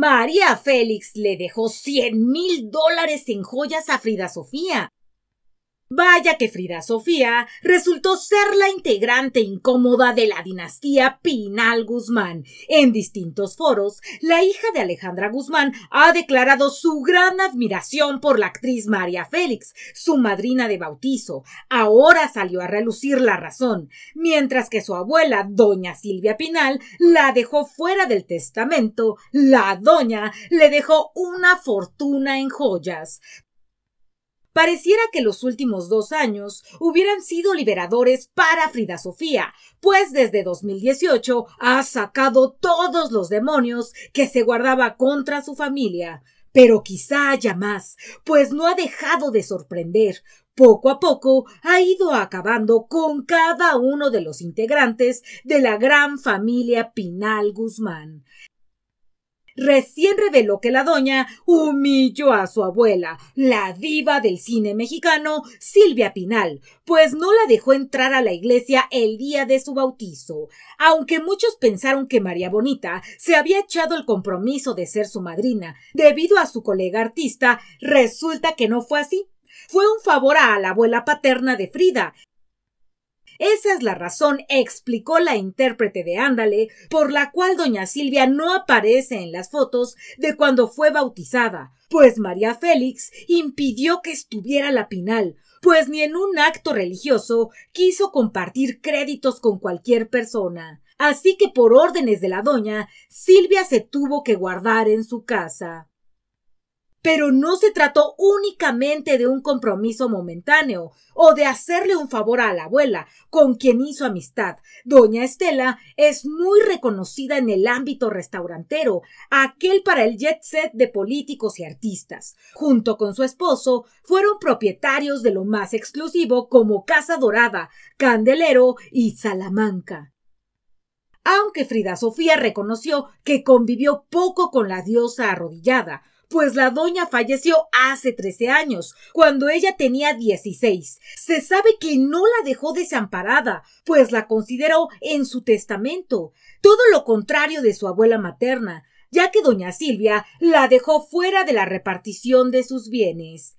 María Félix le dejó 100 mil dólares en joyas a Frida Sofía Vaya que Frida Sofía resultó ser la integrante incómoda de la dinastía Pinal Guzmán. En distintos foros, la hija de Alejandra Guzmán ha declarado su gran admiración por la actriz María Félix, su madrina de bautizo. Ahora salió a relucir la razón, mientras que su abuela, doña Silvia Pinal, la dejó fuera del testamento. La doña le dejó una fortuna en joyas. Pareciera que los últimos dos años hubieran sido liberadores para Frida Sofía, pues desde 2018 ha sacado todos los demonios que se guardaba contra su familia. Pero quizá haya más, pues no ha dejado de sorprender. Poco a poco ha ido acabando con cada uno de los integrantes de la gran familia Pinal Guzmán recién reveló que la doña humilló a su abuela, la diva del cine mexicano, Silvia Pinal, pues no la dejó entrar a la iglesia el día de su bautizo. Aunque muchos pensaron que María Bonita se había echado el compromiso de ser su madrina debido a su colega artista, resulta que no fue así fue un favor a la abuela paterna de Frida, esa es la razón, explicó la intérprete de Ándale, por la cual doña Silvia no aparece en las fotos de cuando fue bautizada, pues María Félix impidió que estuviera la Pinal, pues ni en un acto religioso quiso compartir créditos con cualquier persona. Así que por órdenes de la doña, Silvia se tuvo que guardar en su casa. Pero no se trató únicamente de un compromiso momentáneo o de hacerle un favor a la abuela, con quien hizo amistad. Doña Estela es muy reconocida en el ámbito restaurantero, aquel para el jet set de políticos y artistas. Junto con su esposo, fueron propietarios de lo más exclusivo como Casa Dorada, Candelero y Salamanca aunque Frida Sofía reconoció que convivió poco con la diosa arrodillada, pues la doña falleció hace 13 años, cuando ella tenía 16. Se sabe que no la dejó desamparada, pues la consideró en su testamento, todo lo contrario de su abuela materna, ya que doña Silvia la dejó fuera de la repartición de sus bienes.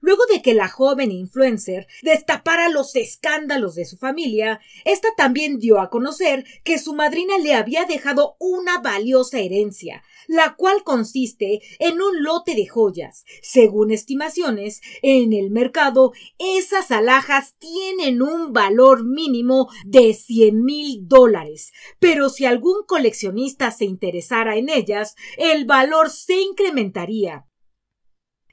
Luego de que la joven influencer destapara los escándalos de su familia, esta también dio a conocer que su madrina le había dejado una valiosa herencia, la cual consiste en un lote de joyas. Según estimaciones, en el mercado esas alhajas tienen un valor mínimo de 100 mil dólares, pero si algún coleccionista se interesara en ellas, el valor se incrementaría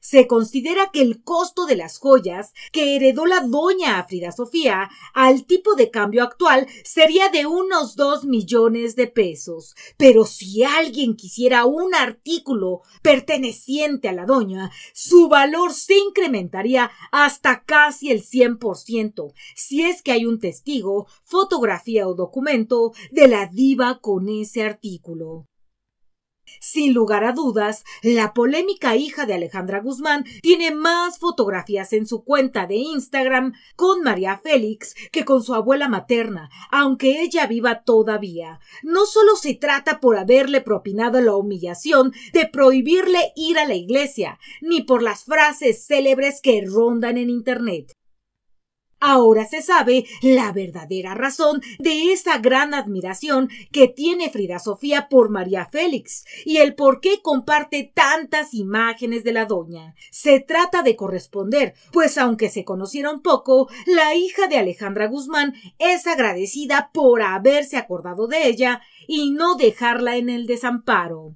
se considera que el costo de las joyas que heredó la doña Frida Sofía al tipo de cambio actual sería de unos dos millones de pesos. Pero si alguien quisiera un artículo perteneciente a la doña, su valor se incrementaría hasta casi el 100%, si es que hay un testigo, fotografía o documento de la diva con ese artículo. Sin lugar a dudas, la polémica hija de Alejandra Guzmán tiene más fotografías en su cuenta de Instagram con María Félix que con su abuela materna, aunque ella viva todavía. No solo se trata por haberle propinado la humillación de prohibirle ir a la iglesia, ni por las frases célebres que rondan en Internet. Ahora se sabe la verdadera razón de esa gran admiración que tiene Frida Sofía por María Félix y el por qué comparte tantas imágenes de la doña. Se trata de corresponder, pues aunque se conocieron poco, la hija de Alejandra Guzmán es agradecida por haberse acordado de ella y no dejarla en el desamparo.